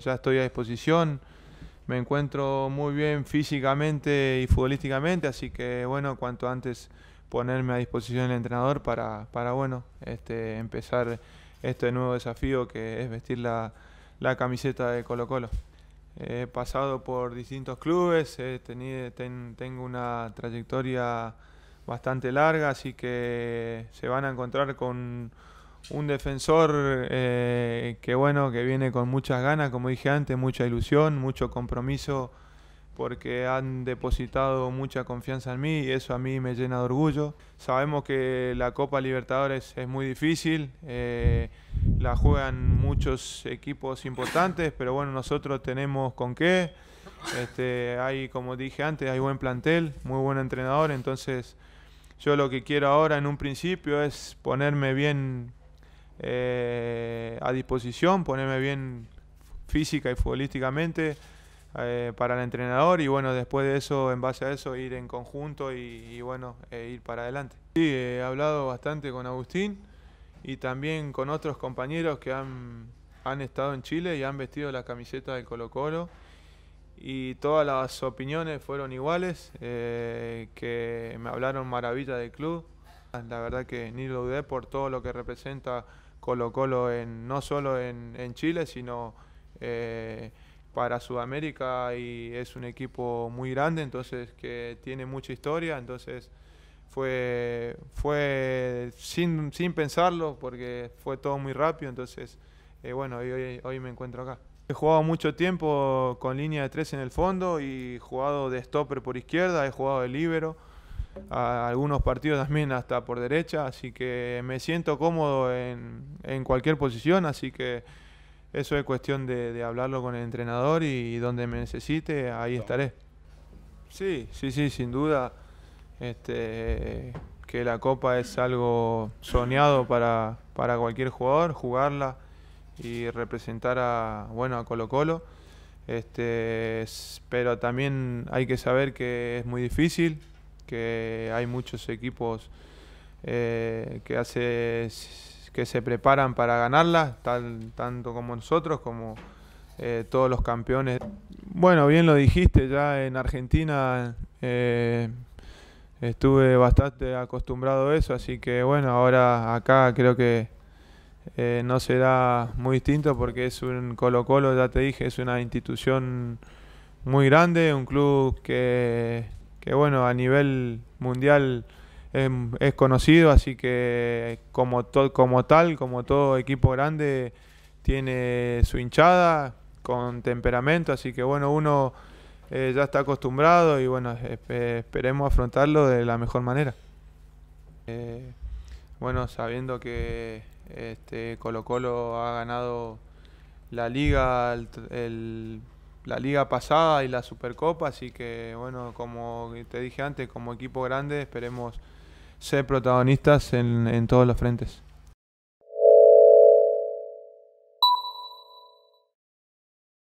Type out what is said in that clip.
Ya estoy a disposición, me encuentro muy bien físicamente y futbolísticamente, así que bueno, cuanto antes ponerme a disposición del entrenador para, bueno, este, empezar este nuevo desafío que es vestir la, camiseta de Colo Colo. He pasado por distintos clubes, tenido, tengo una trayectoria bastante larga, así que se van a encontrar con un defensor eh, que bueno, que viene con muchas ganas, como dije antes, mucha ilusión, mucho compromiso, porque han depositado mucha confianza en mí y eso a mí me llena de orgullo. Sabemos que la Copa Libertadores es muy difícil, eh, la juegan muchos equipos importantes, pero bueno, nosotros tenemos con qué. Este, hay, como dije antes, hay buen plantel, muy buen entrenador, entonces yo lo que quiero ahora en un principio es ponerme bien eh, a disposición, ponerme bien física y futbolísticamente eh, para el entrenador y bueno, después de eso, en base a eso, ir en conjunto y, bueno, e ir para adelante. Sí, he hablado bastante con Agustín y también con otros compañeros que han, han estado en Chile y han vestido la camiseta del Colo Colo y todas las opiniones fueron iguales, eh, que me hablaron maravilla del club, la verdad que ni lo por todo lo que representa Colo Colo no solo en, Chile, sino eh, para Sudamérica y es un equipo muy grande, entonces que tiene mucha historia, entonces fue, sin, pensarlo porque fue todo muy rápido, entonces eh, bueno, hoy, me encuentro acá. He jugado mucho tiempo con línea de tres en el fondo y jugado de stopper por izquierda, he jugado de libero a algunos partidos también hasta por derecha, así que me siento cómodo en, en cualquier posición, así que eso es cuestión de, de hablarlo con el entrenador y, donde me necesite, ahí estaré. Sí, sí, sí, sin duda. Este, que la Copa es algo soñado para, para cualquier jugador, jugarla y representar a, bueno, a Colo Colo. Este, pero también hay que saber que es muy difícil, que hay muchos equipos eh, que, hace, que se preparan para ganarla, tal, tanto como nosotros, como eh, todos los campeones. Bueno, bien lo dijiste, ya en Argentina eh, estuve bastante acostumbrado a eso, así que bueno, ahora acá creo que no será muy distinto porque es un Colo Colo, ya te dije, es una institución muy grande, un club que que bueno, a nivel mundial em, es, conocido, así que como, todo como tal, como todo equipo grande, tiene su hinchada con temperamento, así que bueno, uno eh, ya está acostumbrado y bueno, esperemos afrontarlo de la mejor manera. Eh, bueno, sabiendo que este, Colo Colo ha ganado la liga, el la liga pasada y la Supercopa, así que bueno, como te dije antes, como equipo grande esperemos ser protagonistas en, en todos los frentes.